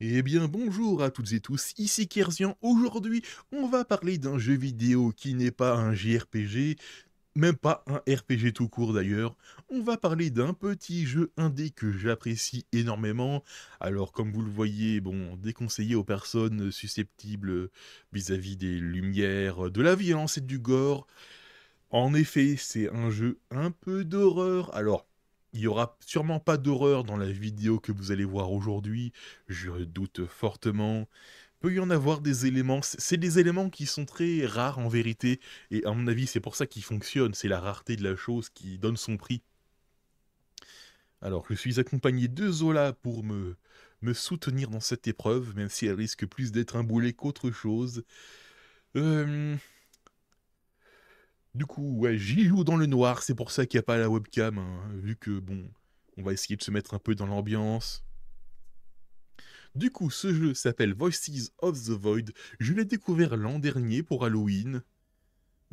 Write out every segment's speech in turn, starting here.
Eh bien bonjour à toutes et tous, ici Kersian. Aujourd'hui, on va parler d'un jeu vidéo qui n'est pas un JRPG, même pas un RPG tout court d'ailleurs. On va parler d'un petit jeu indé que j'apprécie énormément. Alors comme vous le voyez, bon, déconseillé aux personnes susceptibles vis-à-vis -vis des lumières, de la violence et du gore. En effet, c'est un jeu un peu d'horreur. Alors, il n'y aura sûrement pas d'horreur dans la vidéo que vous allez voir aujourd'hui, je doute fortement. Peut y en avoir des éléments, c'est des éléments qui sont très rares en vérité, et à mon avis c'est pour ça qu'ils fonctionnent, c'est la rareté de la chose qui donne son prix. Alors je suis accompagné de Zola pour me, me soutenir dans cette épreuve, même si elle risque plus d'être un boulet qu'autre chose. Euh, du coup, ouais, j'y joue dans le noir, c'est pour ça qu'il n'y a pas la webcam, hein, vu que, bon, on va essayer de se mettre un peu dans l'ambiance. Du coup, ce jeu s'appelle Voices of the Void. Je l'ai découvert l'an dernier pour Halloween.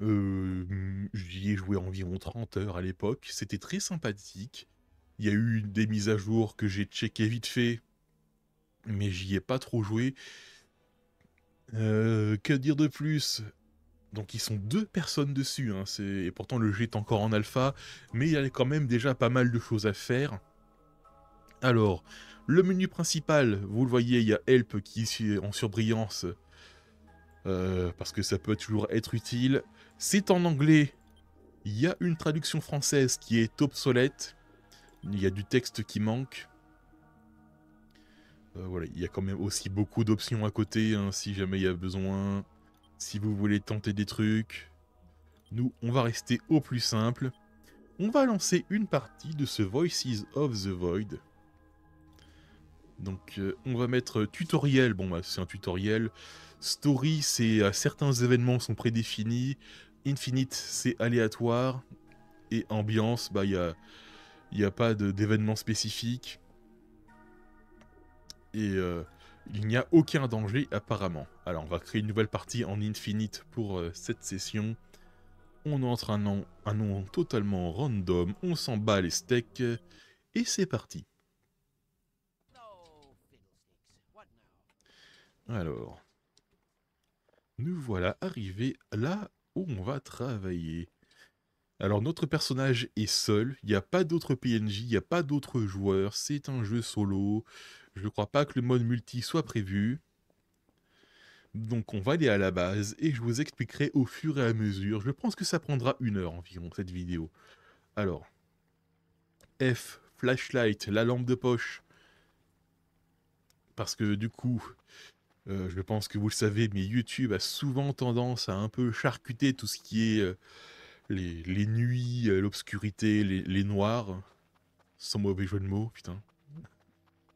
Euh, j'y ai joué environ 30 heures à l'époque. C'était très sympathique. Il y a eu des mises à jour que j'ai checkées vite fait, mais j'y ai pas trop joué. Euh, que dire de plus donc ils sont deux personnes dessus, hein, et pourtant le jeu est encore en alpha, mais il y a quand même déjà pas mal de choses à faire. Alors, le menu principal, vous le voyez, il y a Help qui est en surbrillance, euh, parce que ça peut toujours être utile. C'est en anglais, il y a une traduction française qui est obsolète, il y a du texte qui manque. Euh, voilà, il y a quand même aussi beaucoup d'options à côté, hein, si jamais il y a besoin si vous voulez tenter des trucs. Nous, on va rester au plus simple. On va lancer une partie de ce Voices of the Void. Donc euh, on va mettre tutoriel, bon bah c'est un tutoriel. Story, c'est euh, certains événements sont prédéfinis. Infinite, c'est aléatoire. Et ambiance, bah il n'y a, y a pas d'événements spécifiques. Et euh, il n'y a aucun danger apparemment. Alors, on va créer une nouvelle partie en Infinite pour euh, cette session. On entre un nom, un nom totalement random, on s'en bat les steaks, et c'est parti. Alors, nous voilà arrivés là où on va travailler. Alors notre personnage est seul, il n'y a pas d'autres PNJ, il n'y a pas d'autres joueurs, c'est un jeu solo. Je ne crois pas que le mode multi soit prévu. Donc on va aller à la base et je vous expliquerai au fur et à mesure. Je pense que ça prendra une heure environ cette vidéo. Alors, F, flashlight, la lampe de poche. Parce que du coup, euh, je pense que vous le savez, mais YouTube a souvent tendance à un peu charcuter tout ce qui est euh, les, nuits, euh, l'obscurité, les, les noirs. Sans mauvais jeu de mots, putain.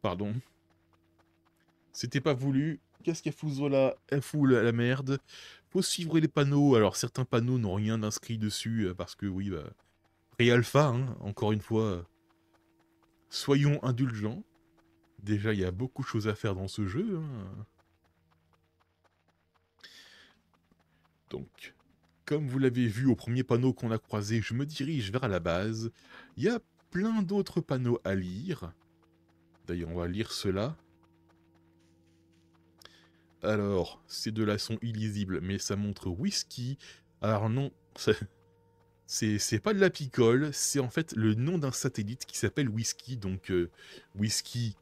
Pardon. C'était pas voulu, Qu'est-ce qu'elle fout là Elle fout la, merde. Faut suivre les panneaux. Alors certains panneaux n'ont rien d'inscrit dessus euh, parce que oui, bah, hein, encore une fois. Euh, soyons indulgents. Déjà, il y a beaucoup de choses à faire dans ce jeu. Hein. Donc, comme vous l'avez vu au premier panneau qu'on a croisé, je me dirige vers la base. Il y a plein d'autres panneaux à lire. D'ailleurs, on va lire cela. Alors, c'est de la son illisible, mais ça montre whisky. Alors non, c'est pas de la picole, c'est en fait le nom d'un satellite qui s'appelle Whisky. Donc, euh, Whisky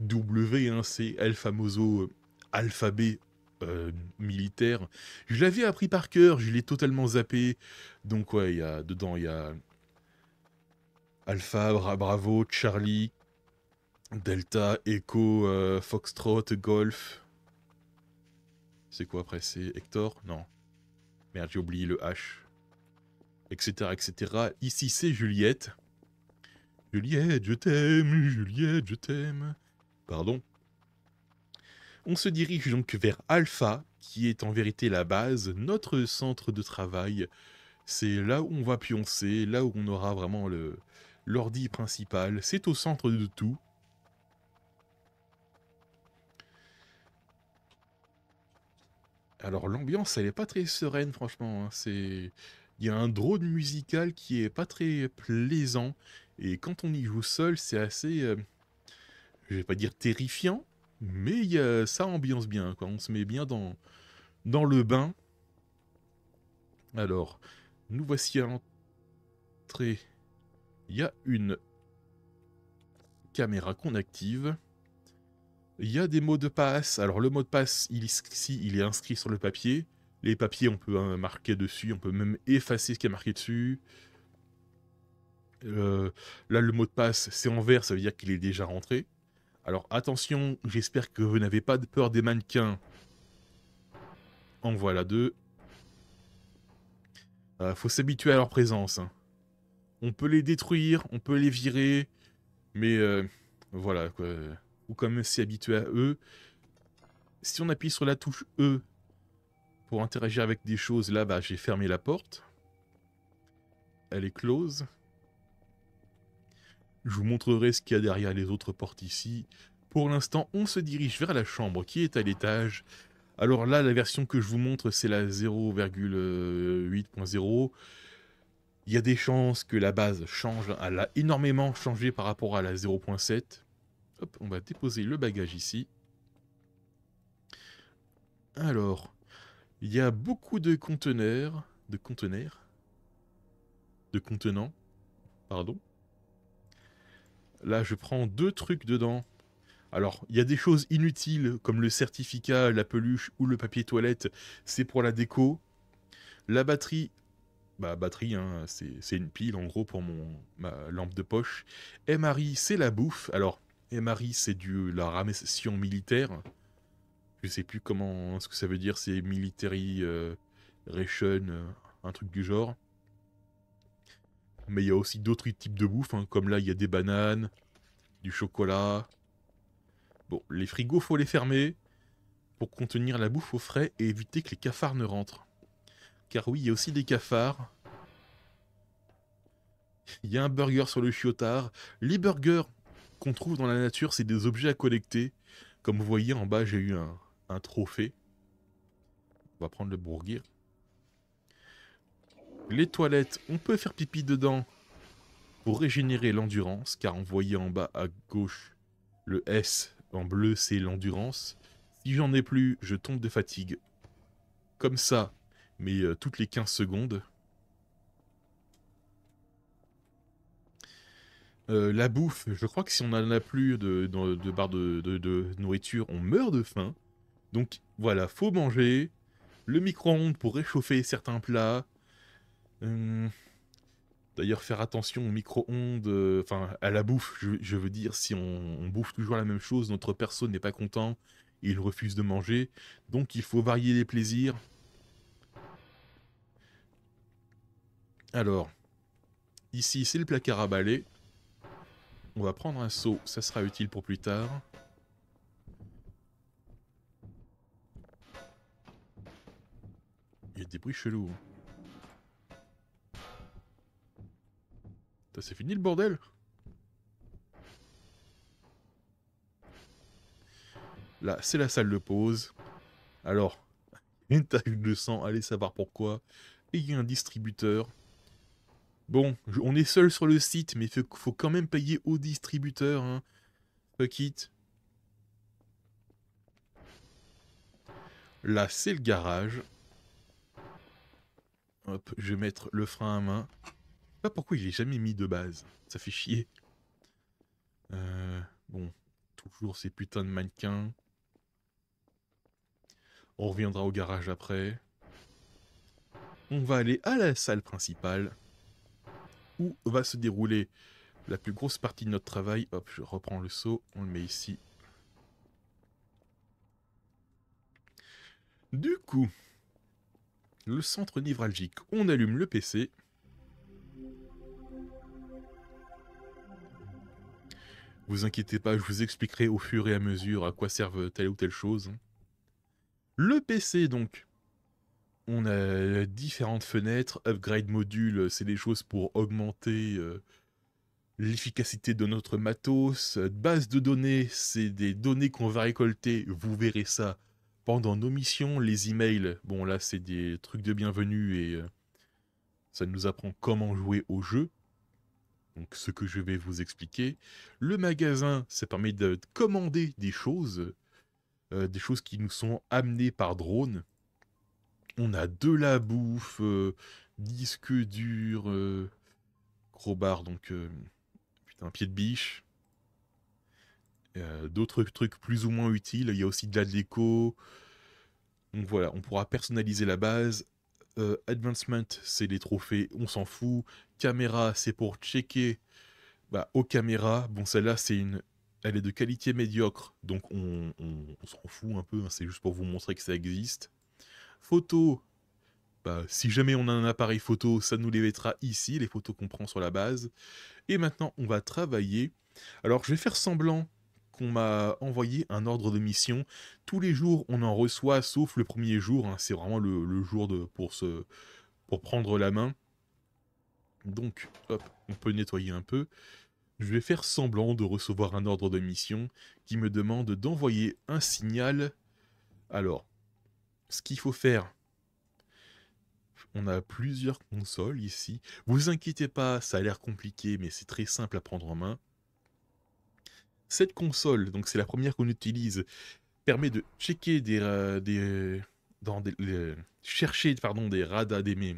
W, 1 c'est El Famoso euh, Alphabet euh, militaire. Je l'avais appris par cœur, je l'ai totalement zappé. Donc ouais, y a, dedans il y a Alpha, Bravo, Charlie, Delta, Echo, Foxtrot, Golf, c'est quoi après C'est Hector Non. Merde, j'ai oublié le H. Etc, etc. Ici, c'est Juliette. Juliette, je t'aime, Juliette, je t'aime. Pardon. On se dirige donc vers Alpha, qui est en vérité la base, notre centre de travail. C'est là où on va pioncer, là où on aura vraiment le l'ordi principal. C'est au centre de tout. Alors l'ambiance, elle est pas très sereine, franchement. Hein. C'est, il y a un drone musical qui est pas très plaisant. Et quand on y joue seul, c'est assez, euh, je vais pas dire terrifiant, mais ça ambiance bien. Quoi. On se met bien dans dans le bain. Alors, nous voici à l'entrée. Il y a une caméra qu'on active. Il y a des mots de passe. Alors le mot de passe, il, ici, il est inscrit sur le papier. Les papiers, on peut hein, marquer dessus, on peut même effacer ce qui est marqué dessus. Euh, là, le mot de passe, c'est en vert, ça veut dire qu'il est déjà rentré. Alors attention, j'espère que vous n'avez pas de peur des mannequins. En voilà deux. Il euh, faut s'habituer à leur présence. Hein. On peut les détruire, on peut les virer, mais euh, voilà quoi ou comme c'est habitué à eux. Si on appuie sur la touche E pour interagir avec des choses, là, bas j'ai fermé la porte. Elle est close. Je vous montrerai ce qu'il y a derrière les autres portes ici. Pour l'instant, on se dirige vers la chambre qui est à l'étage. Alors là, la version que je vous montre, c'est la 0,8.0. Il y a des chances que la base change. Elle a énormément changé par rapport à la 0.7. Hop, on va déposer le bagage ici. Alors, il y a beaucoup de conteneurs, de conteneurs, de contenants, pardon. Là, je prends deux trucs dedans. Alors, il y a des choses inutiles comme le certificat, la peluche ou le papier toilette, c'est pour la déco. La batterie, bah batterie, hein, c'est une pile en gros pour mon ma lampe de poche. Et Marie, c'est la bouffe. Alors, et Marie, c'est du la ramession militaire. Je sais plus comment ce que ça veut dire, c'est military euh, ration, euh, un truc du genre. Mais il y a aussi d'autres types de bouffe, hein, comme là il y a des bananes, du chocolat. Bon, les frigos faut les fermer pour contenir la bouffe au frais et éviter que les cafards ne rentrent. Car oui, il y a aussi des cafards. Il y a un burger sur le chiotard. Les burgers, qu'on trouve dans la nature, c'est des objets à collecter. Comme vous voyez en bas, j'ai eu un, trophée. On va prendre le bourguir. Les toilettes, on peut faire pipi dedans pour régénérer l'endurance, car on voyait en bas à gauche le S en bleu, c'est l'endurance. Si j'en ai plus, je tombe de fatigue. Comme ça, mais euh, toutes les 15 secondes, Euh, la bouffe, je crois que si on n'en a plus de, de, barres de, nourriture, on meurt de faim. Donc voilà, faut manger. Le micro-ondes pour réchauffer certains plats. Euh, d'ailleurs, faire attention au micro-ondes, euh, enfin à la bouffe, je, veux dire, si on, bouffe toujours la même chose, notre perso n'est pas content, il refuse de manger. Donc il faut varier les plaisirs. Alors, ici c'est le placard à balai. On va prendre un seau, ça sera utile pour plus tard. Il y a des bruits chelous. Hein. C'est fini le bordel Là, c'est la salle de pause. Alors, une taille de sang, allez savoir pourquoi. Et il y a un distributeur. Bon, on est seul sur le site, mais il faut quand même payer au distributeur. Hein. Fuck it. Là, c'est le garage. Hop, je vais mettre le frein à main. Pas pourquoi il est jamais mis de base. Ça fait chier. Euh, bon, toujours ces putains de mannequins. On reviendra au garage après. On va aller à la salle principale où va se dérouler la plus grosse partie de notre travail. Hop, je reprends le saut, on le met ici. Du coup, le centre névralgique, on allume le PC. Vous inquiétez pas, je vous expliquerai au fur et à mesure à quoi servent telle ou telle chose. Le PC donc, on a différentes fenêtres. Upgrade module, c'est des choses pour augmenter euh, l'efficacité de notre matos. Base de données, c'est des données qu'on va récolter. Vous verrez ça pendant nos missions. Les emails, bon là c'est des trucs de bienvenue et euh, ça nous apprend comment jouer au jeu. Donc ce que je vais vous expliquer. Le magasin, ça permet de commander des choses. Euh, des choses qui nous sont amenées par drone on a de la bouffe, euh, disque dur, euh, gros bar, donc un euh, putain, pied de biche. D'autres trucs plus ou moins utiles. Il y a aussi de la déco. Donc voilà, on pourra personnaliser la base. advancement, c'est les trophées, on s'en fout. Caméra, c'est pour checker bah, aux caméras. Bon, celle-là, c'est une, elle est de qualité médiocre, donc on, on, s'en fout un peu, hein, c'est juste pour vous montrer que ça existe. Photo, bah, si jamais on a un appareil photo, ça nous les mettra ici, les photos qu'on prend sur la base. Et maintenant, on va travailler. Alors, je vais faire semblant qu'on m'a envoyé un ordre de mission. Tous les jours, on en reçoit, sauf le premier jour. Hein. C'est vraiment le, jour de, pour, se, pour prendre la main. Donc, on peut nettoyer un peu. Je vais faire semblant de recevoir un ordre de mission qui me demande d'envoyer un signal. Alors, ce qu'il faut faire. On a plusieurs consoles ici. Vous inquiétez pas, ça a l'air compliqué, mais c'est très simple à prendre en main. Cette console, donc c'est la première qu'on utilise, permet de checker des, euh, des, chercher pardon des radars des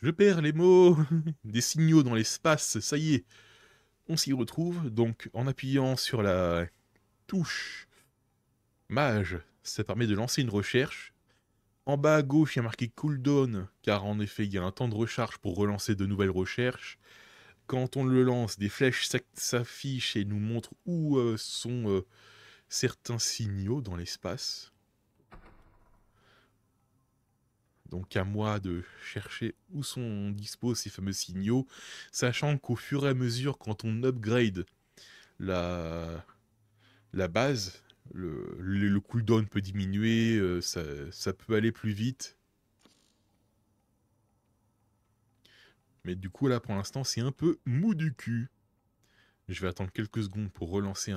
Je perds les mots, des signaux dans l'espace, ça y est. On s'y retrouve donc en appuyant sur la touche mage, ça permet de lancer une recherche en bas à gauche, il y a marqué cooldown, car en effet, il y a un temps de recharge pour relancer de nouvelles recherches. Quand on le lance, des flèches s'affichent et nous montrent où euh, sont euh, certains signaux dans l'espace. Donc à moi de chercher où sont disposés ces fameux signaux, sachant qu'au fur et à mesure, quand on upgrade la, la base, le, le, cooldown peut diminuer, euh, ça, peut aller plus vite. Mais du coup, là, pour l'instant, c'est un peu mou du cul. Je vais attendre quelques secondes pour relancer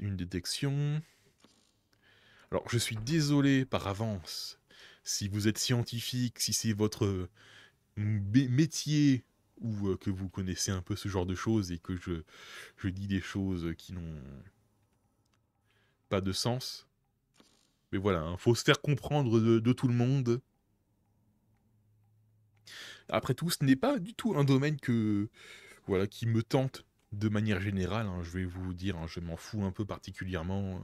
une détection. Alors, je suis désolé par avance. Si vous êtes scientifique, si c'est votre métier ou euh, que vous connaissez un peu ce genre de choses et que je dis des choses qui n'ont pas de sens. Mais voilà, il hein, faut se faire comprendre de, tout le monde. Après tout, ce n'est pas du tout un domaine que voilà qui me tente de manière générale. Hein, je vais vous dire, hein, je m'en fous un peu particulièrement.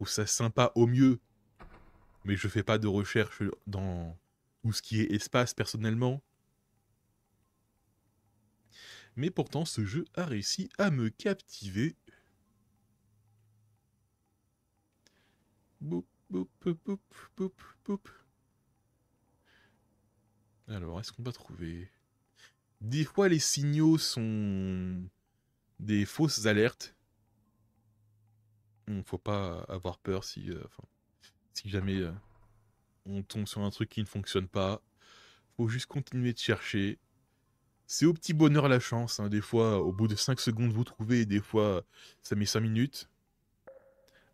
ou ça sympa au mieux, mais je fais pas de recherche dans tout ce qui est espace personnellement. Mais pourtant, ce jeu a réussi à me captiver Alors, est-ce qu'on va trouver Des fois, les signaux sont des fausses alertes. ne faut pas avoir peur si, euh, jamais euh, on tombe sur un truc qui ne fonctionne pas. Faut juste continuer de chercher. C'est au petit bonheur la chance. Hein. Des fois, au bout de 5 secondes, vous trouvez. Des fois, ça met 5 minutes.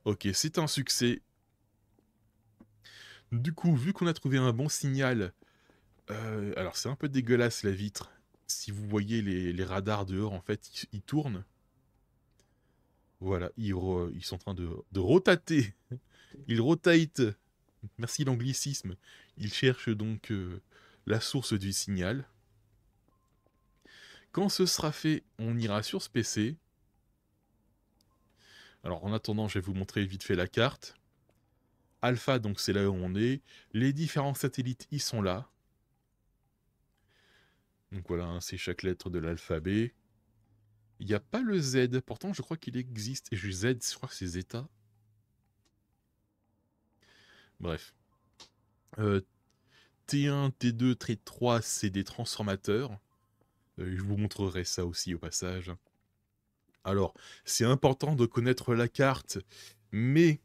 Ok, c'est un succès. Du coup, vu qu'on a trouvé un bon signal, euh, alors c'est un peu dégueulasse la vitre. Si vous voyez les, radars dehors, en fait, ils, tournent. Voilà, ils, sont en train de, rotater. Ils rotate. Merci l'anglicisme. Ils cherchent donc euh, la source du signal. Quand ce sera fait, on ira sur ce PC. Alors en attendant, je vais vous montrer vite fait la carte. Alpha, donc c'est là où on est. Les différents satellites, ils sont là. Donc voilà, hein, c'est chaque lettre de l'alphabet. Il n'y a pas le Z, pourtant je crois qu'il existe. Et je Z, je crois que c'est Zeta. Bref. T1, T2, T3, c'est des transformateurs. Euh, je vous montrerai ça aussi au passage. Alors, c'est important de connaître la carte, mais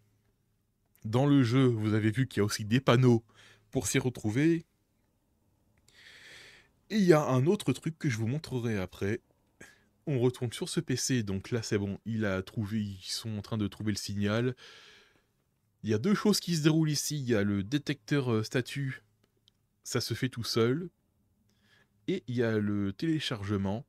dans le jeu, vous avez vu qu'il y a aussi des panneaux pour s'y retrouver. Et il y a un autre truc que je vous montrerai après. On retourne sur ce PC, donc là c'est bon, il a trouvé, ils sont en train de trouver le signal. Il y a deux choses qui se déroulent ici. Il y a le détecteur euh, statut, ça se fait tout seul. Et il y a le téléchargement.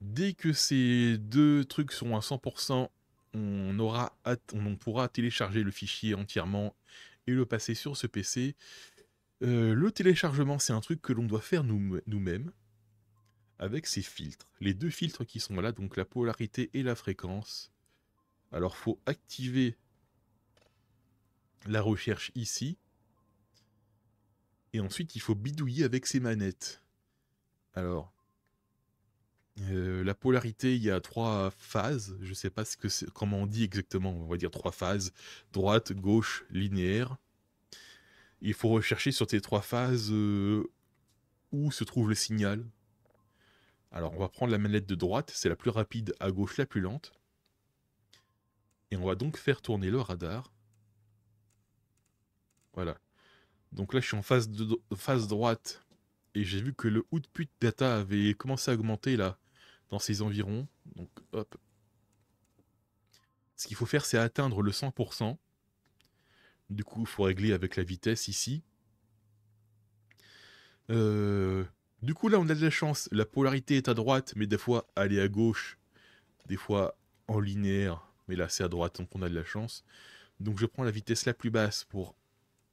Dès que ces deux trucs sont à 100%, on, aura on pourra télécharger le fichier entièrement et le passer sur ce PC. Euh, le téléchargement, c'est un truc que l'on doit faire nous-mêmes avec ces filtres. Les deux filtres qui sont là, donc la polarité et la fréquence. Alors, faut activer la recherche ici. Et ensuite, il faut bidouiller avec ses manettes. Alors, euh, la polarité, il y a trois phases. Je ne sais pas ce que comment on dit exactement. On va dire trois phases droite, gauche, linéaire. Il faut rechercher sur ces trois phases euh, où se trouve le signal. Alors, on va prendre la manette de droite, c'est la plus rapide, à gauche la plus lente. Et on va donc faire tourner le radar. Voilà. Donc là, je suis en phase, de, phase droite et j'ai vu que le output data avait commencé à augmenter là dans ces environs. Donc hop. Ce qu'il faut faire, c'est atteindre le 100%. Du coup, il faut régler avec la vitesse ici. Euh, du coup, là, on a de la chance. La polarité est à droite, mais des fois, aller à gauche. Des fois, en linéaire. Mais là, c'est à droite, donc on a de la chance. Donc, je prends la vitesse la plus basse pour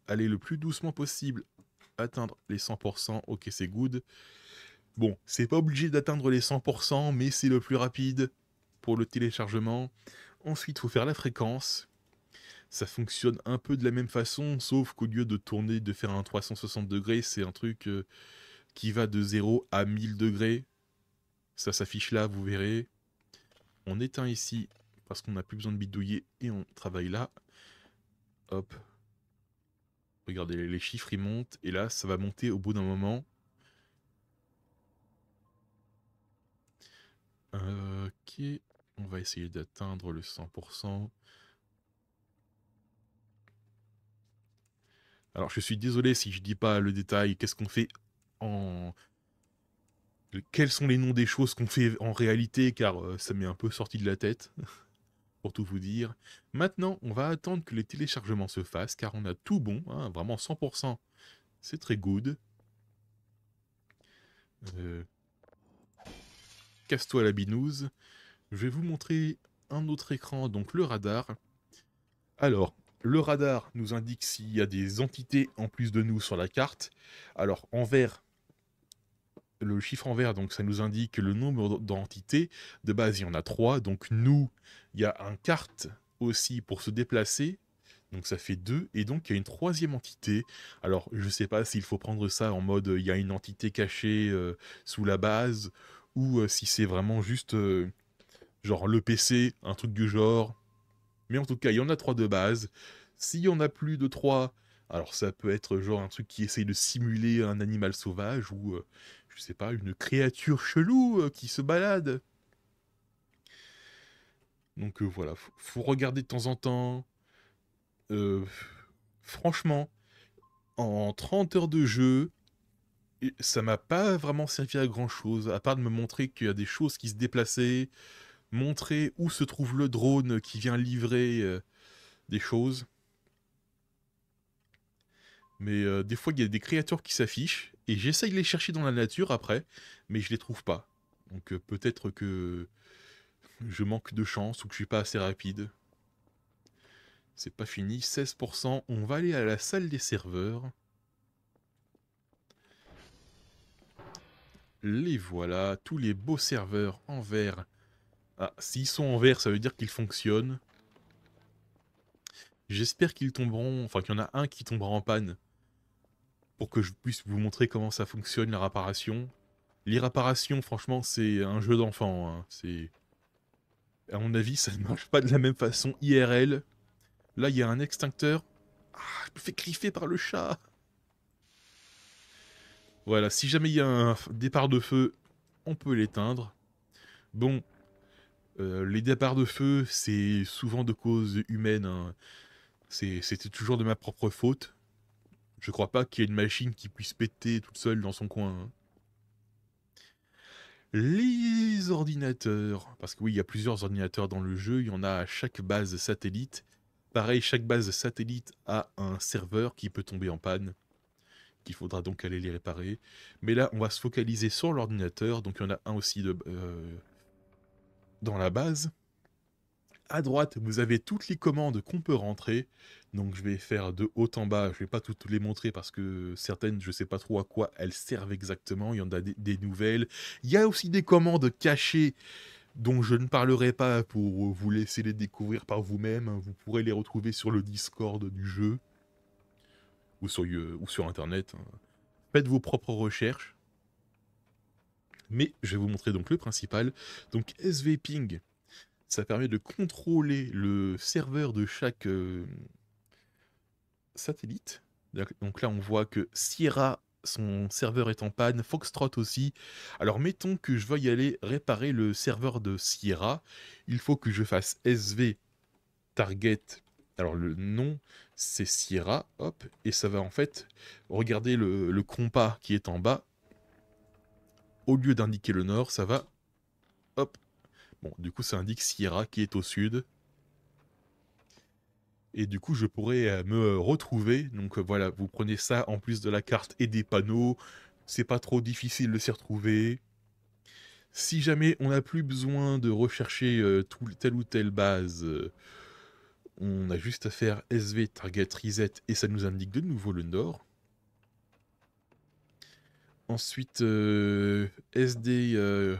aller le plus doucement possible, atteindre les 100%. Ok, c'est good. Bon, c'est pas obligé d'atteindre les 100%, mais c'est le plus rapide pour le téléchargement. Ensuite, il faut faire la fréquence. Ça fonctionne un peu de la même façon, sauf qu'au lieu de tourner, de faire un 360 degrés, c'est un truc euh, qui va de 0 à 1000 degrés. Ça s'affiche là, vous verrez. On éteint ici parce qu'on n'a plus besoin de bidouiller et on travaille là. Hop. Regardez, les chiffres ils montent et là ça va monter au bout d'un moment Ok, on va essayer d'atteindre le 100%. Alors je suis désolé si je dis pas le détail, qu'est-ce qu'on fait en... Quels sont les noms des choses qu'on fait en réalité, car euh, ça m'est un peu sorti de la tête, pour tout vous dire. Maintenant, on va attendre que les téléchargements se fassent, car on a tout bon, hein, vraiment 100%. C'est très good. Euh, casse-toi la binouse. Je vais vous montrer un autre écran, donc le radar. Alors, le radar nous indique s'il y a des entités en plus de nous sur la carte. Alors, en vert, le chiffre en vert, donc ça nous indique le nombre d'entités. De base, il y en a trois. Donc, nous, il y a un carte aussi pour se déplacer. Donc ça fait deux, et donc il y a une troisième entité. Alors je ne sais pas s'il faut prendre ça en mode il y a une entité cachée euh, sous la base, ou euh, si c'est vraiment juste euh, genre le PC, un truc du genre. Mais en tout cas, il y en a trois de base. S'il y en a plus de trois, alors ça peut être euh, genre un truc qui essaye de simuler un animal sauvage ou, je sais pas, une créature chelou qui se balade. Donc voilà, faut, faut regarder de temps en temps. franchement, en 30 heures de jeu, ça m'a pas vraiment servi à grand chose, à part de me montrer qu'il y a des choses qui se déplaçaient, montrer où se trouve le drone qui vient livrer euh, des choses. Mais euh, des fois, il y a des créatures qui s'affichent, et j'essaye de les chercher dans la nature après, mais je les trouve pas. Donc euh, peut-être que je manque de chance ou que je suis pas assez rapide. C'est pas fini, 16%, on va aller à la salle des serveurs. Les voilà, tous les beaux serveurs en vert. Ah, s'ils sont en vert, ça veut dire qu'ils fonctionnent. J'espère qu'ils tomberont, enfin qu'il y en a un qui tombera en panne. Pour que je puisse vous montrer comment ça fonctionne, la réparation. Les réparations, franchement, c'est un jeu d'enfant. Hein. C'est... À mon avis, ça ne marche pas de la même façon IRL. Là, il y a un extincteur. Ah, je me fais griffer par le chat voilà, si jamais il y a un départ de feu, on peut l'éteindre. Bon, euh, les départs de feu, c'est souvent de cause humaine. Hein. C'était toujours de ma propre faute. Je crois pas qu'il y ait une machine qui puisse péter toute seule dans son coin. Hein. Les ordinateurs, parce que oui, il y a plusieurs ordinateurs dans le jeu, il y en a à chaque base satellite. Pareil, chaque base satellite a un serveur qui peut tomber en panne. Il faudra donc aller les réparer. Mais là, on va se focaliser sur l'ordinateur. Donc il y en a un aussi de, euh, dans la base. À droite, vous avez toutes les commandes qu'on peut rentrer. Donc je vais faire de haut en bas. Je ne vais pas toutes les montrer parce que certaines, je ne sais pas trop à quoi elles servent exactement. Il y en a des, des nouvelles. Il y a aussi des commandes cachées dont je ne parlerai pas pour vous laisser les découvrir par vous-même. Vous pourrez les retrouver sur le Discord du jeu ou sur, euh, ou sur Internet. Hein. Faites vos propres recherches. Mais je vais vous montrer donc le principal. Donc sv ping ça permet de contrôler le serveur de chaque euh, satellite. Donc là, on voit que Sierra, son serveur est en panne, Foxtrot aussi. Alors mettons que je vais y aller réparer le serveur de Sierra. Il faut que je fasse SV target alors le nom, c'est Sierra, hop, et ça va en fait regarder le, compas qui est en bas. Au lieu d'indiquer le nord, ça va, hop. Bon, du coup, ça indique Sierra qui est au sud. Et du coup, je pourrais euh, me retrouver. Donc euh, voilà, vous prenez ça en plus de la carte et des panneaux. C'est pas trop difficile de s'y retrouver. Si jamais on n'a plus besoin de rechercher euh, telle ou telle base, on a juste à faire SV target reset et ça nous indique de nouveau le nord. Ensuite, euh, SD euh,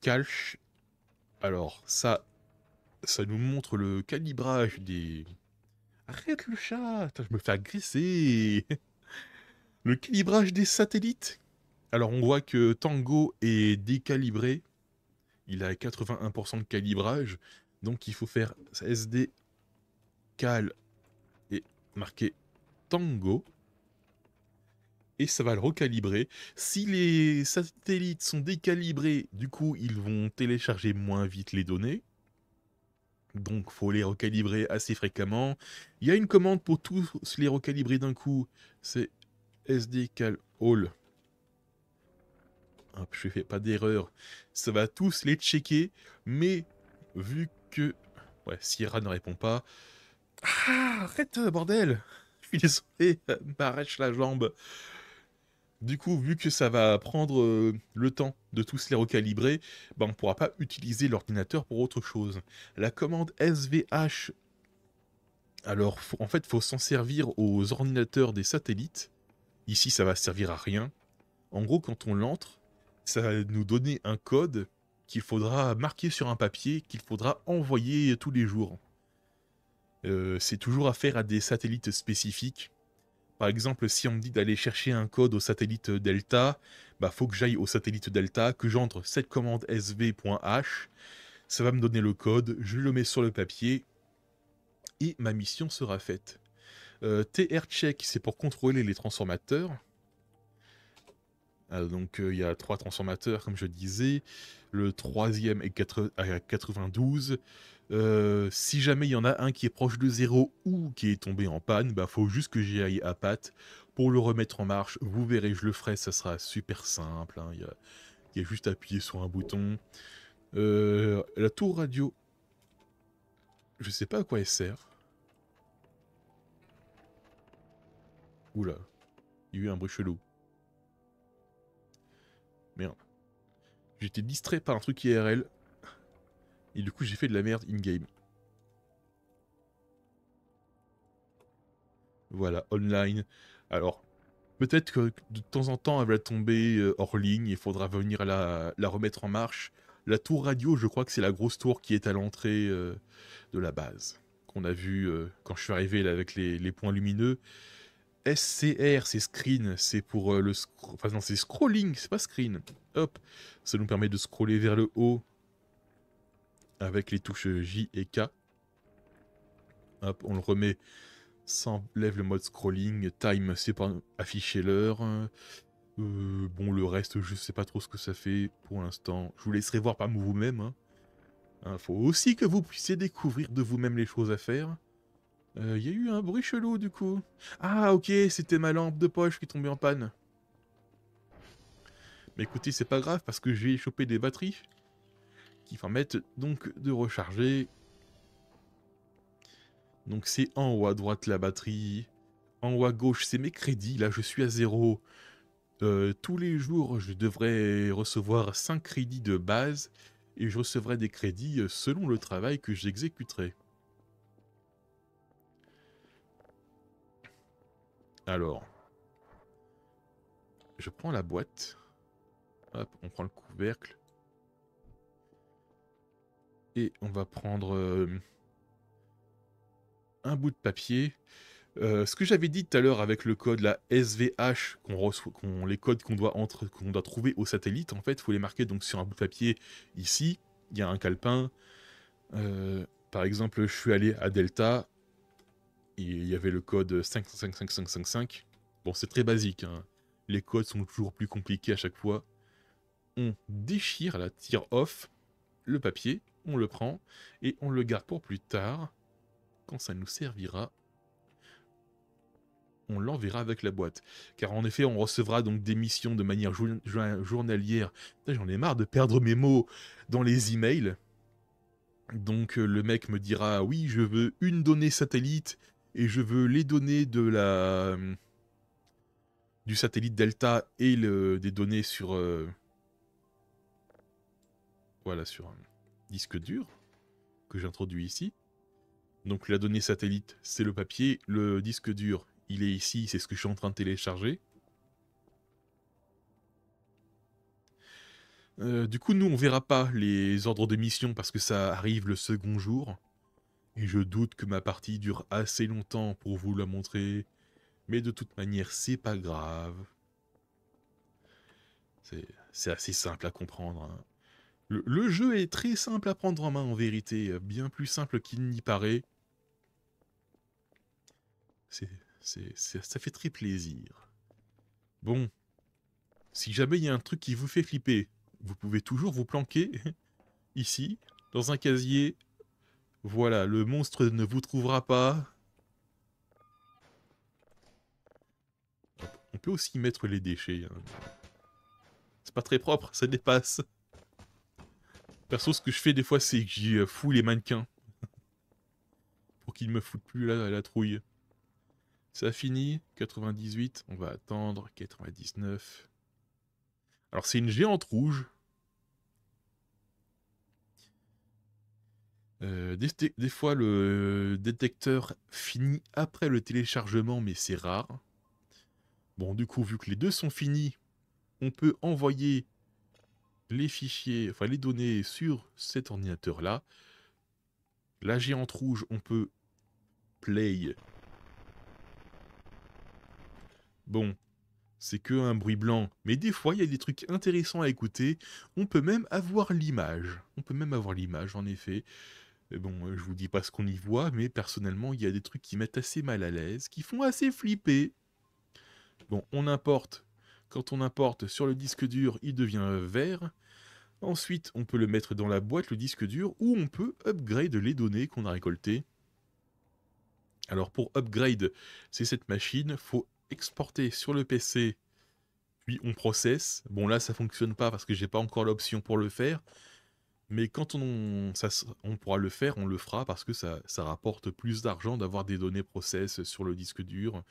Calch. Alors, ça, ça nous montre le calibrage des... Arrête le chat Je me fais agresser Le calibrage des satellites Alors, on voit que Tango est décalibré. Il a 81% de calibrage. Donc il faut faire SD cal et marquer tango. Et ça va le recalibrer. Si les satellites sont décalibrés, du coup, ils vont télécharger moins vite les données. Donc, faut les recalibrer assez fréquemment. Il y a une commande pour tous les recalibrer d'un coup. C'est SD cal all. je fais pas d'erreur. Ça va tous les checker, mais vu que... Ouais, Sierra ne répond pas. Ah, arrête, bordel Je suis désolé, euh, m'arrache la jambe. Du coup, vu que ça va prendre euh, le temps de tous les recalibrer, ben, on ne pourra pas utiliser l'ordinateur pour autre chose. La commande SVH, alors en fait, faut s'en servir aux ordinateurs des satellites. Ici, ça va servir à rien. En gros, quand on l'entre, ça va nous donner un code qu'il faudra marquer sur un papier, qu'il faudra envoyer tous les jours. Euh, c'est toujours affaire à des satellites spécifiques. Par exemple, si on me dit d'aller chercher un code au satellite Delta, bah faut que j'aille au satellite Delta, que j'entre cette commande sv.h, ça va me donner le code, je le mets sur le papier, et ma mission sera faite. Euh, TR check, c'est pour contrôler les transformateurs. Euh, donc euh, il y a trois transformateurs, comme je disais. Le troisième est euh, à 92. si jamais il y en a un qui est proche de zéro ou qui est tombé en panne, bah faut juste que j'y aille à patte pour le remettre en marche. Vous verrez, je le ferai, ça sera super simple. Hein. Il y, a, juste à appuyer sur un bouton. la tour radio, je sais pas à quoi elle sert. Oula, il y a eu un bruit chelou. Merde. J'étais distrait par un truc IRL. Et du coup, j'ai fait de la merde in-game. Voilà, online. Alors, peut-être que de temps en temps, elle va tomber euh, hors ligne il faudra venir la, la, remettre en marche. La tour radio, je crois que c'est la grosse tour qui est à l'entrée euh, de la base. Qu'on a vu euh, quand je suis arrivé là, avec les points lumineux. SCR, c'est screen, c'est pour euh, le... Enfin non, c'est scrolling, c'est pas screen. Hop, ça nous permet de scroller vers le haut avec les touches J et K. Hop, on le remet, sans lève le mode scrolling. Time, c'est pour afficher l'heure. Euh, bon, le reste, je sais pas trop ce que ça fait pour l'instant. Je vous laisserai voir par vous-même. Il hein. Hein, faut aussi que vous puissiez découvrir de vous-même les choses à faire. Il euh, y a eu un bruit chelou du coup. Ah ok, c'était ma lampe de poche qui tombait en panne. Mais écoutez, c'est pas grave parce que j'ai chopé des batteries qui permettent donc de recharger. Donc c'est en haut à droite la batterie, en haut à gauche c'est mes crédits, là je suis à zéro. Euh, tous les jours je devrais recevoir 5 crédits de base et je recevrai des crédits euh, selon le travail que j'exécuterai. Alors, je prends la boîte. Hop, on prend le couvercle. Et on va prendre euh, un bout de papier. Euh, ce que j'avais dit tout à l'heure avec le code, la SVH, qu'on reçoit, les codes qu'on doit, entre, qu'on doit trouver au satellite, en fait, il faut les marquer donc sur un bout de papier ici. Il y a un calepin. Euh, par exemple, je suis allé à Delta, il y avait le code 555555. Bon, c'est très basique. Hein. Les codes sont toujours plus compliqués à chaque fois. On déchire la tire off, le papier, on le prend et on le garde pour plus tard quand ça nous servira. On l'enverra avec la boîte. Car en effet, on recevra donc des missions de manière journalière. J'en ai marre de perdre mes mots dans les emails. Donc euh, le mec me dira oui, je veux une donnée satellite et je veux les données de la du satellite Delta et des données sur euh, voilà sur un disque dur que j'introduis ici. Donc la donnée satellite, c'est le papier, le disque dur, il est ici, c'est ce que je suis en train de télécharger. Euh, du coup, nous, on verra pas les ordres de mission parce que ça arrive le second jour et je doute que ma partie dure assez longtemps pour vous la montrer, mais de toute manière, c'est pas grave. C'est assez simple à comprendre. Hein. Le, jeu est très simple à prendre en main en vérité, bien plus simple qu'il n'y paraît. ça fait très plaisir. Bon, si jamais il y a un truc qui vous fait flipper, vous pouvez toujours vous planquer ici, dans un casier voilà, le monstre ne vous trouvera pas. On peut aussi mettre les déchets. Hein. C'est pas très propre, ça dépasse. Perso, ce que je fais des fois, c'est que j'y euh, fous les mannequins. Pour qu'ils me foutent plus la, la trouille. Ça finit, 98, on va attendre, 99. Alors c'est une géante rouge, Euh, des, fois, le euh, détecteur finit après le téléchargement, mais c'est rare. Bon, du coup, vu que les deux sont finis, on peut envoyer les fichiers, enfin les données sur cet ordinateur-là. La géante rouge, on peut play. Bon, c'est que un bruit blanc, mais des fois il y a des trucs intéressants à écouter. On peut même avoir l'image. On peut même avoir l'image, en effet bon, euh, je vous dis pas ce qu'on y voit, mais personnellement, il y a des trucs qui mettent assez mal à l'aise, qui font assez flipper. Bon, on importe. Quand on importe sur le disque dur, il devient euh, vert. Ensuite, on peut le mettre dans la boîte, le disque dur, ou on peut upgrade les données qu'on a récoltées. Alors pour upgrade, c'est cette machine, faut exporter sur le PC, puis on processe. Bon là, ça fonctionne pas parce que j'ai pas encore l'option pour le faire. Mais quand on, on pourra le faire, on le fera parce que ça, ça rapporte plus d'argent d'avoir des données process sur le disque dur.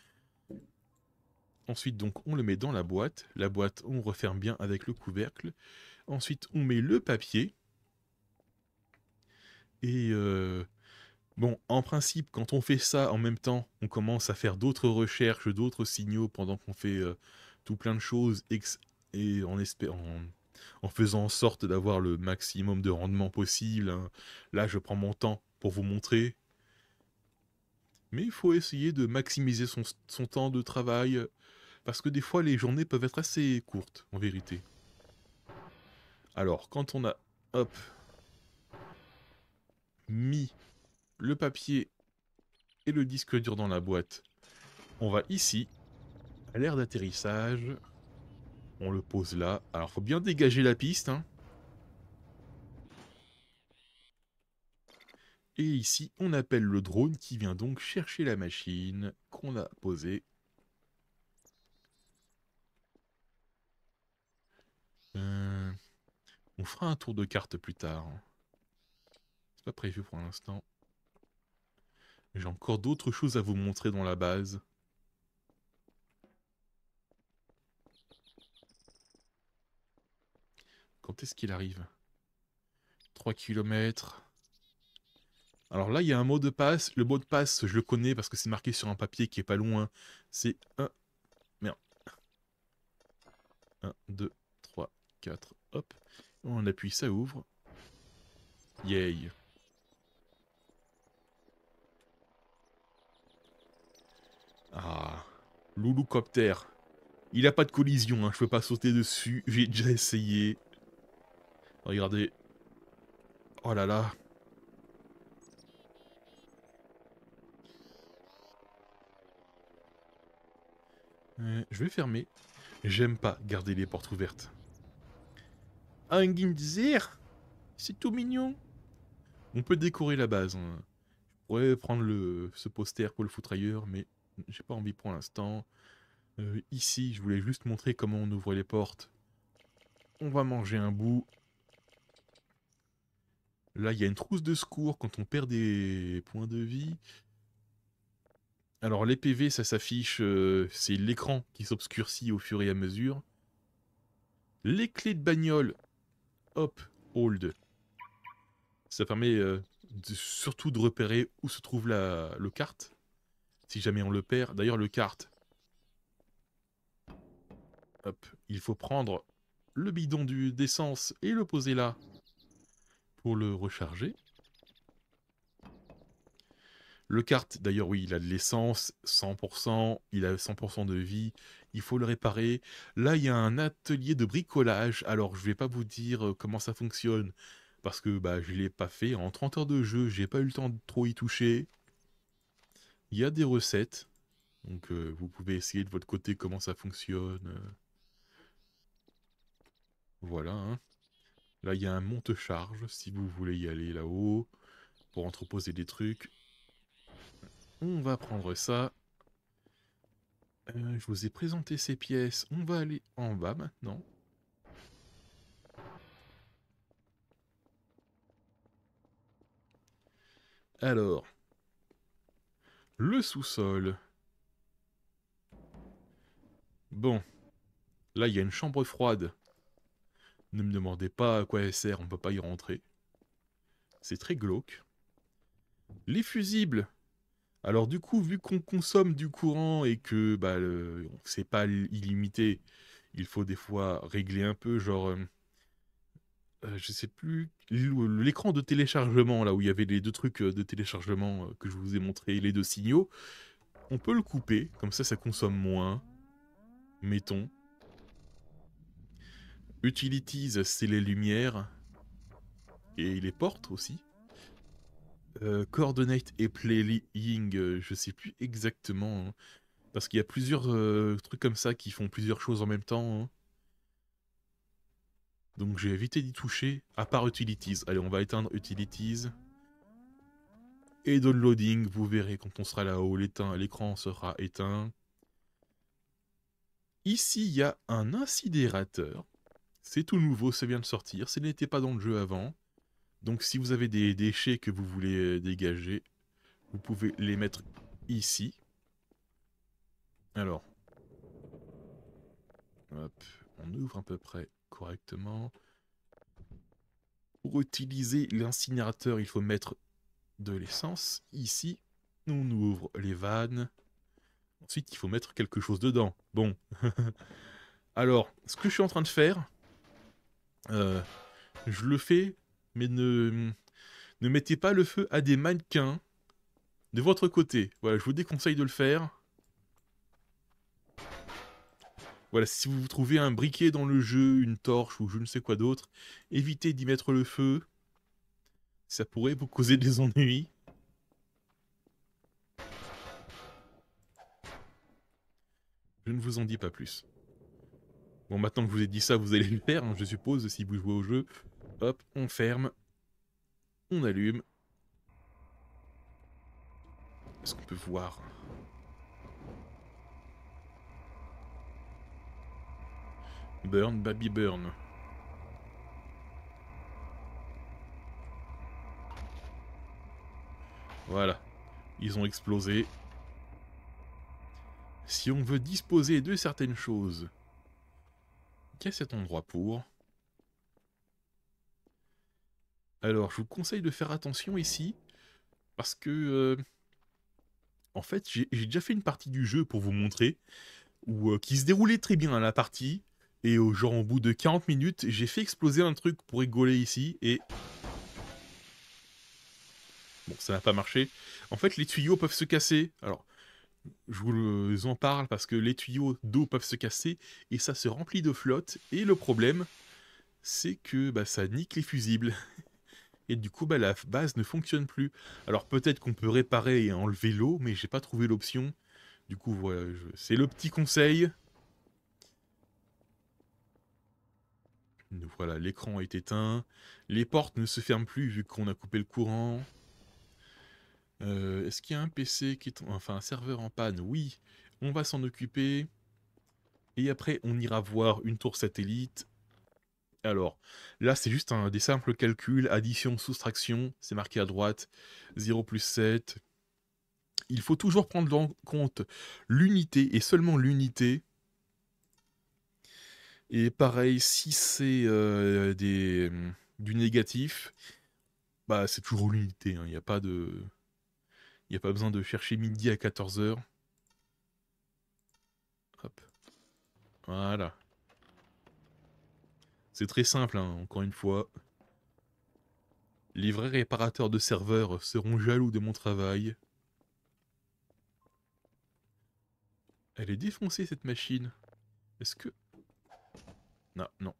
Ensuite, donc, on le met dans la boîte. La boîte, on referme bien avec le couvercle. Ensuite, on met le papier. Et euh, bon, en principe, quand on fait ça en même temps, on commence à faire d'autres recherches, d'autres signaux pendant qu'on fait euh, tout plein de choses et en espérant en faisant en sorte d'avoir le maximum de rendement possible. Hein. Là, je prends mon temps pour vous montrer. Mais il faut essayer de maximiser son, temps de travail, parce que des fois, les journées peuvent être assez courtes, en vérité. Alors, quand on a, mis le papier et le disque dur dans la boîte, on va ici, à l'air d'atterrissage, on le pose là. Alors, faut bien dégager la piste. Hein. Et ici, on appelle le drone qui vient donc chercher la machine qu'on a posée. Euh, on fera un tour de carte plus tard. Hein. C'est pas prévu pour l'instant. J'ai encore d'autres choses à vous montrer dans la base. Quand est-ce qu'il arrive 3 km. Alors là, il y a un mot de passe. Le mot de passe, je le connais parce que c'est marqué sur un papier qui est pas loin. C'est 1... Merde. 1, 2, 3, 4, hop. On appuie, ça ouvre. Yay. Ah, Louloucopter. Il a pas de collision, hein. je peux pas sauter dessus, j'ai déjà essayé. Regardez. Oh là là. Euh, je vais fermer. J'aime pas garder les portes ouvertes. Ah, un Gindzir C'est tout mignon. On peut décorer la base. Hein. Je pourrais prendre le, ce poster pour le foutre ailleurs, mais j'ai pas envie pour l'instant. Euh, ici, je voulais juste montrer comment on ouvre les portes. On va manger un bout. Là, il y a une trousse de secours quand on perd des points de vie. Alors, les PV, ça s'affiche, euh, c'est l'écran qui s'obscurcit au fur et à mesure. Les clés de bagnole, hop, hold. Ça permet euh, surtout de repérer où se trouve la, le carte. Si jamais on le perd. D'ailleurs, le carte, hop, il faut prendre le bidon d'essence et le poser là le recharger. Le kart, d'ailleurs, oui, il a de l'essence, 100%, il a 100% de vie, il faut le réparer. Là, il y a un atelier de bricolage, alors je vais pas vous dire euh, comment ça fonctionne, parce que bah, je ne l'ai pas fait. En 30 heures de jeu, j'ai pas eu le temps de trop y toucher. Il y a des recettes, donc euh, vous pouvez essayer de votre côté comment ça fonctionne. Voilà, hein. Là, il y a un monte-charge, si vous voulez y aller là-haut, pour entreposer des trucs. On va prendre ça. Euh, je vous ai présenté ces pièces. On va aller en bas maintenant. Alors, le sous-sol. Bon, là il y a une chambre froide. Ne me demandez pas à quoi elle sert, on peut pas y rentrer. C'est très glauque. Les fusibles. Alors du coup, vu qu'on consomme du courant et que bah, c'est pas illimité, il faut des fois régler un peu, genre... Euh, euh, je sais plus, l'écran de téléchargement, là où il y avait les deux trucs euh, de téléchargement que je vous ai montré, les deux signaux, on peut le couper, comme ça ça consomme moins, mettons. Utilities, c'est les lumières. Et les portes aussi. Euh, coordinate et Playing, euh, je sais plus exactement. Hein. parce qu'il y a plusieurs euh, trucs comme ça qui font plusieurs choses en même temps. Hein. Donc j'ai évité d'y toucher, à part Utilities. Allez, on va éteindre Utilities. Et Downloading, vous verrez quand on sera là-haut, l'écran sera éteint. Ici, il y a un incidérateur. C'est tout nouveau, ça vient de sortir, Ce n'était pas dans le jeu avant. Donc si vous avez des déchets que vous voulez euh, dégager, vous pouvez les mettre ici. Alors. on ouvre à peu près correctement. Pour utiliser l'incinérateur, il faut mettre de l'essence ici. On ouvre les vannes. Ensuite, il faut mettre quelque chose dedans. Bon. Alors, ce que je suis en train de faire, euh, je le fais, mais ne, ne mettez pas le feu à des mannequins de votre côté. Voilà, je vous déconseille de le faire. Voilà, si vous trouvez un briquet dans le jeu, une torche ou je ne sais quoi d'autre, évitez d'y mettre le feu. Ça pourrait vous causer des ennuis. Je ne vous en dis pas plus. Bon, maintenant que je vous ai dit ça, vous allez le faire, hein, je suppose, si vous jouez au jeu. Hop, on ferme. On allume. Est-ce qu'on peut voir Burn, baby burn. Voilà. Ils ont explosé. Si on veut disposer de certaines choses cet endroit pour. Alors, je vous conseille de faire attention ici, parce que, euh, en fait, j'ai déjà fait une partie du jeu pour vous montrer, ou euh, qui se déroulait très bien à la partie, et au euh, genre au bout de 40 minutes, j'ai fait exploser un truc pour rigoler ici, et... Bon, ça n'a pas marché. En fait, les tuyaux peuvent se casser. Alors, je vous en parle parce que les tuyaux d'eau peuvent se casser et ça se remplit de flotte. Et le problème, c'est que bah, ça nique les fusibles. Et du coup, bah, la base ne fonctionne plus. Alors peut-être qu'on peut réparer et enlever l'eau, mais j'ai pas trouvé l'option. Du coup, voilà, c'est le petit conseil. Voilà, l'écran est éteint. Les portes ne se ferment plus vu qu'on a coupé le courant. Euh, est-ce qu'il y a un PC qui est enfin un serveur en panne Oui, on va s'en occuper. Et après, on ira voir une tour satellite. Alors, là, c'est juste un, des simples calculs, addition, soustraction, c'est marqué à droite, 0 plus 7. Il faut toujours prendre en compte l'unité et seulement l'unité. Et pareil, si c'est euh, du négatif, bah c'est toujours l'unité, hein. il n'y a pas de... Il n'y a pas besoin de chercher midi à 14h. Hop. Voilà. C'est très simple, hein, encore une fois. Les vrais réparateurs de serveurs seront jaloux de mon travail. Elle est défoncée, cette machine. Est-ce que... Non, non.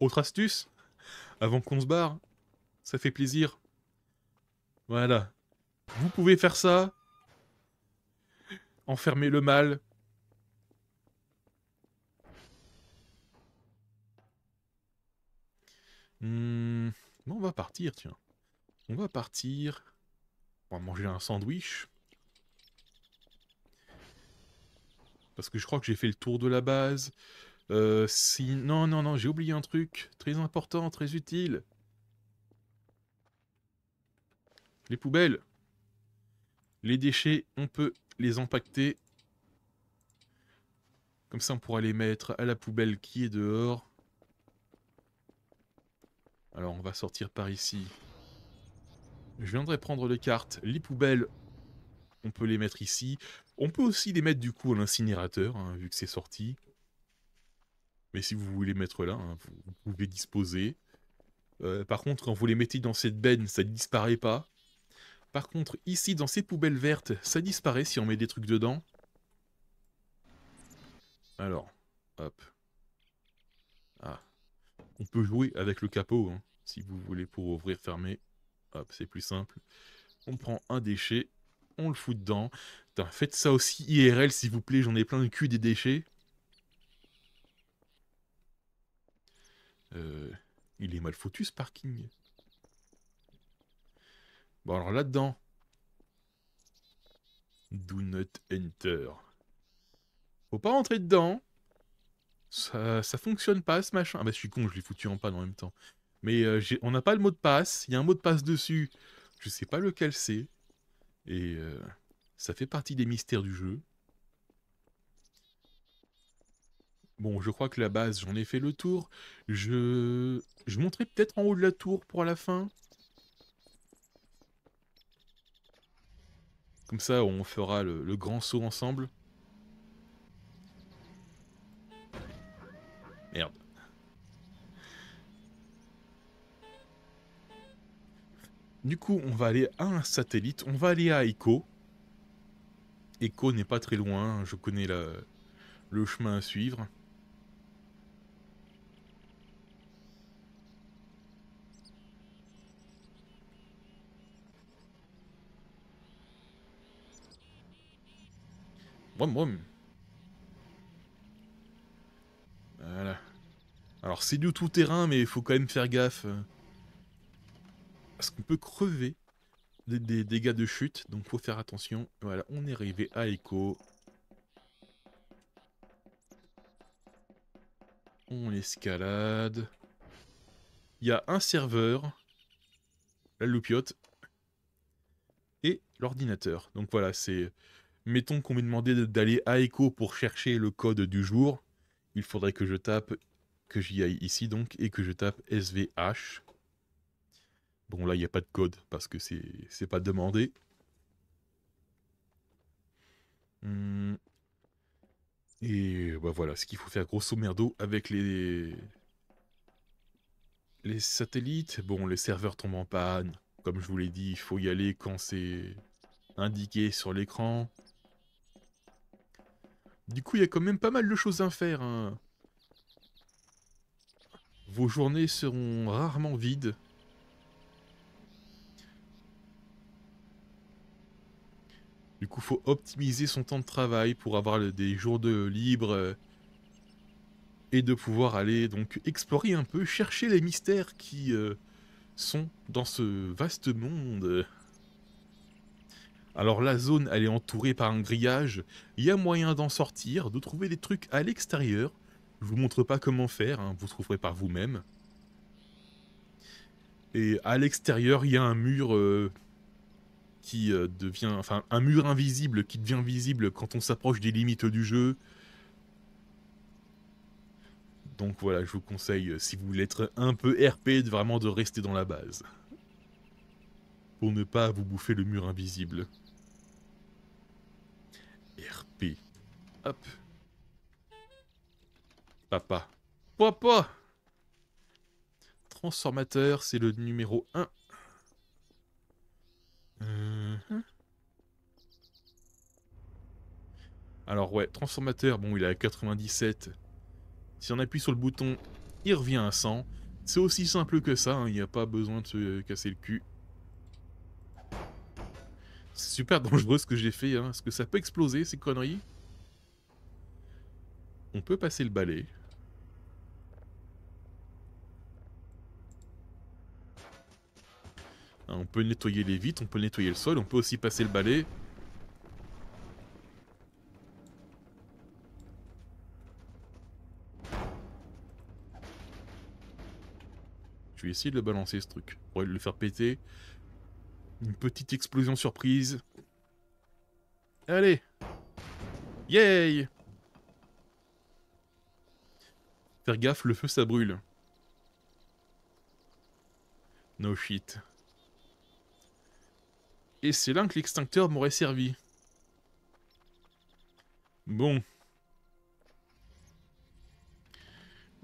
Autre astuce avant qu'on se barre. Ça fait plaisir. Voilà. Vous pouvez faire ça. Enfermer le mal. Hmm, on va partir, tiens. On va partir. On va manger un sandwich. Parce que je crois que j'ai fait le tour de la base. Euh, si... Non, non, non, j'ai oublié un truc très important, très utile. Les poubelles. Les déchets, on peut les empacter. Comme ça, on pourra les mettre à la poubelle qui est dehors. Alors, on va sortir par ici. Je viendrai prendre les cartes. Les poubelles, on peut les mettre ici. On peut aussi les mettre du coup à l'incinérateur, hein, vu que c'est sorti. Mais si vous voulez mettre là, hein, vous, pouvez disposer. Euh, par contre, quand vous les mettez dans cette benne, ça ne disparaît pas. Par contre, ici, dans ces poubelles vertes, ça disparaît si on met des trucs dedans. Alors, hop. Ah. On peut jouer avec le capot, hein, si vous voulez, pour ouvrir, fermer. Hop, c'est plus simple. On prend un déchet, on le fout dedans. faites ça aussi IRL, s'il vous plaît, j'en ai plein le cul des déchets. Euh, il est mal foutu ce parking. Bon alors là-dedans. Do not enter. Faut pas rentrer dedans. Ça, ça fonctionne pas ce machin. Ah bah je suis con, je l'ai foutu en panne en même temps. Mais euh, on n'a pas le mot de passe. Il y a un mot de passe dessus. Je sais pas lequel c'est. Et euh, ça fait partie des mystères du jeu. Bon, je crois que la base, j'en ai fait le tour. Je, je montrerai peut-être en haut de la tour pour la fin. Comme ça, on fera le, grand saut ensemble. Merde. Du coup, on va aller à un satellite. On va aller à Echo. Echo n'est pas très loin. Hein. Je connais le chemin à suivre. Voilà. Alors c'est du tout terrain, mais il faut quand même faire gaffe. Euh, parce qu'on peut crever des, dégâts de chute, donc faut faire attention. Voilà, on est arrivé à Echo. On escalade. Il y a un serveur, la loupiote, et l'ordinateur. Donc voilà, c'est mettons qu'on m'ait demandé d'aller à Echo pour chercher le code du jour, il faudrait que je tape, que j'y aille ici donc, et que je tape SVH. Bon là, il n'y a pas de code parce que c'est pas demandé. Hmm. Et bah voilà, ce qu'il faut faire grosso merdo avec les... Les satellites, bon, les serveurs tombent en panne. Comme je vous l'ai dit, il faut y aller quand c'est indiqué sur l'écran. Du coup, il y a quand même pas mal de choses à faire. Hein. Vos journées seront rarement vides. Du coup, faut optimiser son temps de travail pour avoir des jours de libre euh, et de pouvoir aller donc explorer un peu, chercher les mystères qui euh, sont dans ce vaste monde. Alors la zone, elle est entourée par un grillage. Il y a moyen d'en sortir, de trouver des trucs à l'extérieur. Je vous montre pas comment faire, hein. vous trouverez par vous-même. Et à l'extérieur, il y a un mur euh, qui euh, devient, enfin, un mur invisible qui devient visible quand on s'approche des limites du jeu. Donc voilà, je vous conseille, euh, si vous voulez être un peu RP, vraiment de rester dans la base. Pour ne pas vous bouffer le mur invisible. RP. Hop. Papa. Papa Transformateur, c'est le numéro 1. Euh. Alors ouais, transformateur, bon il a 97. Si on appuie sur le bouton, il revient à 100. C'est aussi simple que ça, hein, il n'y a pas besoin de se casser le cul. C'est super dangereux ce que j'ai fait, hein, ce que ça peut exploser ces conneries. On peut passer le balai. Ah, on peut nettoyer les vitres, on peut nettoyer le sol, on peut aussi passer le balai. Je vais essayer de le balancer ce truc. Pour le faire péter. Une petite explosion surprise. Allez Yay Faire gaffe, le feu ça brûle. No shit. Et c'est là que l'extincteur m'aurait servi. Bon.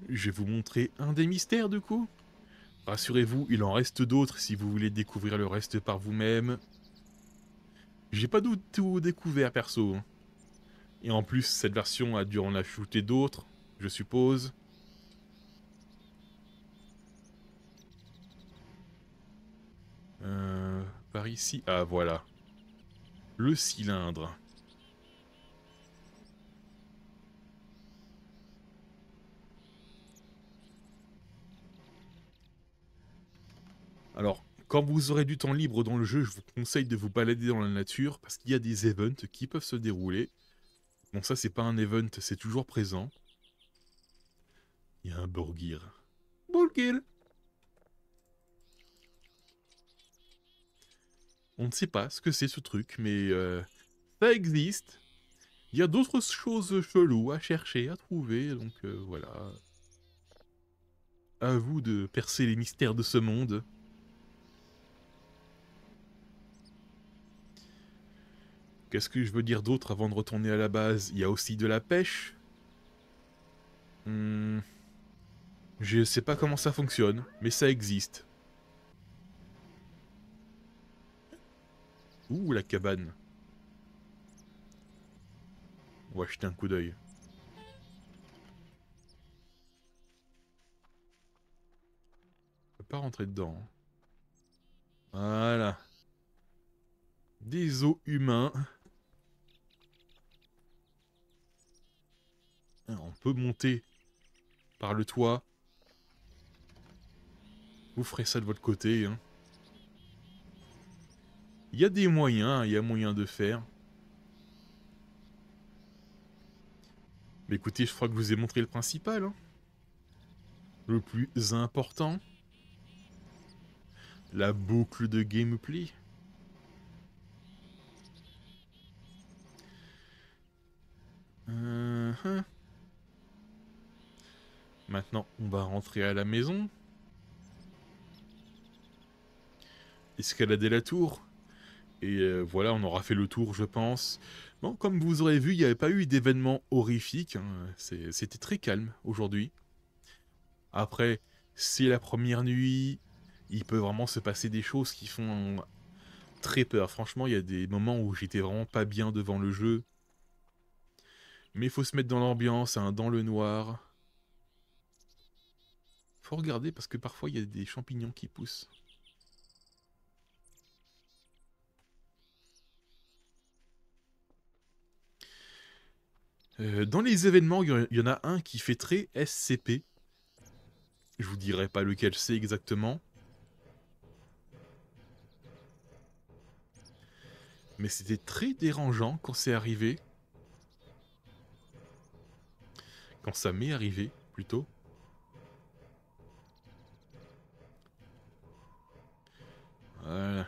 Je vais vous montrer un des mystères du coup. Rassurez-vous, il en reste d'autres si vous voulez découvrir le reste par vous-même. J'ai pas tout découvert perso. Et en plus, cette version a dû en ajouter d'autres, je suppose. Euh, par ici, ah voilà. Le cylindre. Alors, quand vous aurez du temps libre dans le jeu, je vous conseille de vous balader dans la nature parce qu'il y a des events qui peuvent se dérouler. Bon, ça, c'est pas un event, c'est toujours présent. Il y a un Borgir. Borgir On ne sait pas ce que c'est ce truc, mais euh, ça existe. Il y a d'autres choses cheloues à chercher, à trouver, donc euh, voilà. À vous de percer les mystères de ce monde. Qu'est-ce que je veux dire d'autre avant de retourner à la base Il y a aussi de la pêche. Je hmm. je sais pas comment ça fonctionne, mais ça existe. Ouh, la cabane. On va jeter un coup d'œil. On peut pas rentrer dedans. Hein. Voilà. Des os humains. Hein, on peut monter par le toit. Vous ferez ça de votre côté. Hein. Il y a des moyens, hein, il y a moyen de faire. Mais écoutez, je crois que je vous ai montré le principal. Le plus important. La boucle de gameplay. Euh, Maintenant, on va rentrer à la maison. Escalader la tour. Et euh, voilà, on aura fait le tour, je pense. Bon, comme vous aurez vu, il n'y avait pas eu d'événement horrifique. Hein. C'était très calme aujourd'hui. Après, c'est la première nuit. Il peut vraiment se passer des choses qui font très peur. Franchement, il y a des moments où j'étais vraiment pas bien devant le jeu. Mais il faut se mettre dans l'ambiance, hein, dans le noir. Faut regarder parce que parfois il y a des champignons qui poussent. Euh, dans les événements, il y, en a un qui fait très SCP. Je vous dirai pas lequel c'est exactement. Mais c'était très dérangeant quand c'est arrivé. Quand ça m'est arrivé, plutôt. Voilà.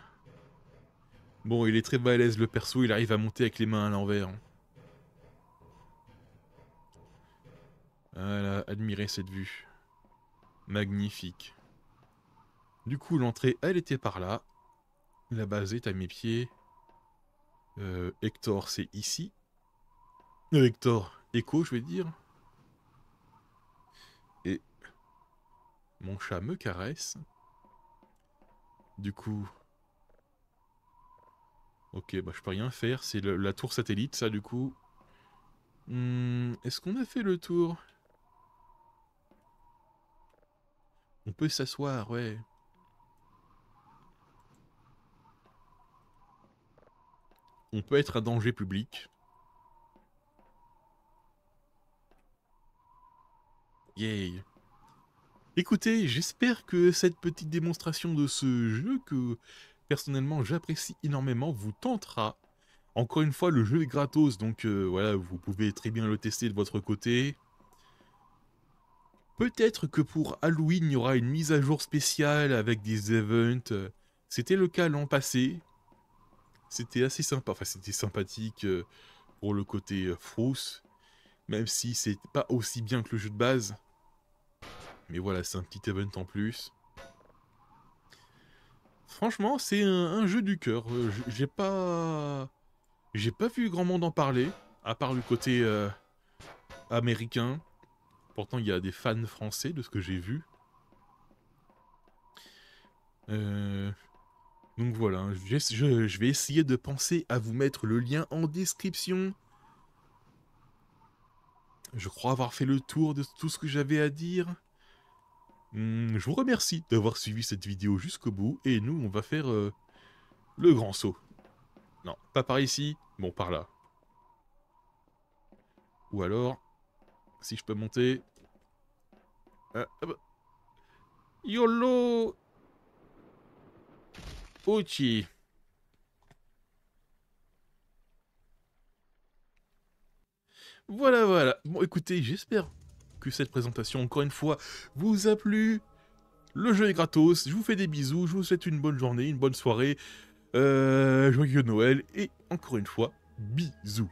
Bon, il est très balèze le perso, il arrive à monter avec les mains à l'envers. Hein. Voilà, admirez cette vue. Magnifique. Du coup, l'entrée, elle était par là. La base est à mes pieds. Euh, Hector, c'est ici. Euh, Hector, écho, je vais dire. Et mon chat me caresse. Du coup... Ok, bah je peux rien faire, c'est la tour satellite, ça du coup. Hmm, est-ce qu'on a fait le tour On peut s'asseoir, ouais. On peut être à danger public. Yay Écoutez, j'espère que cette petite démonstration de ce jeu que personnellement j'apprécie énormément vous tentera. Encore une fois, le jeu est gratos, donc euh, voilà, vous pouvez très bien le tester de votre côté. Peut-être que pour Halloween, il y aura une mise à jour spéciale avec des events. C'était le cas l'an passé. C'était assez sympa, enfin c'était sympathique euh, pour le côté euh, frousse, même si c'est pas aussi bien que le jeu de base. Mais voilà, c'est un petit event en plus. Franchement, c'est un, jeu du cœur. Euh, j'ai pas... J'ai pas vu grand monde en parler, à part du côté euh, américain. Pourtant, il y a des fans français de ce que j'ai vu. Euh, donc voilà, je, vais essayer de penser à vous mettre le lien en description. Je crois avoir fait le tour de tout ce que j'avais à dire. Hum, je vous remercie d'avoir suivi cette vidéo jusqu'au bout et nous on va faire euh, le grand saut. Non, pas par ici, bon par là. Ou alors, si je peux monter... Ah, ah bah. YOLO Ochi. Voilà, voilà. Bon, écoutez, j'espère que cette présentation, encore une fois, vous a plu. Le jeu est gratos. Je vous fais des bisous. Je vous souhaite une bonne journée, une bonne soirée. Euh, joyeux Noël. Et encore une fois, bisous.